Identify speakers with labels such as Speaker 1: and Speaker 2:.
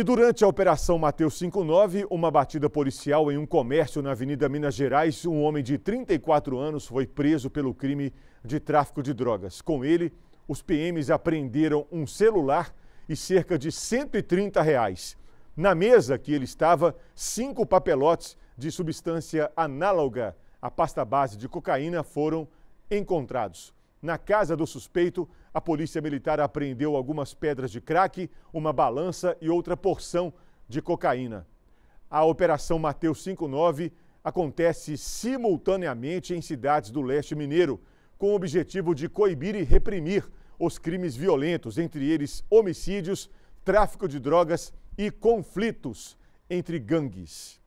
Speaker 1: E durante a Operação Mateus 59, uma batida policial em um comércio na Avenida Minas Gerais, um homem de 34 anos foi preso pelo crime de tráfico de drogas. Com ele, os PMs apreenderam um celular e cerca de 130 reais. Na mesa que ele estava, cinco papelotes de substância análoga à pasta base de cocaína foram encontrados. Na casa do suspeito, a polícia militar apreendeu algumas pedras de crack, uma balança e outra porção de cocaína. A Operação Mateus 59 acontece simultaneamente em cidades do leste mineiro, com o objetivo de coibir e reprimir os crimes violentos, entre eles homicídios, tráfico de drogas e conflitos entre gangues.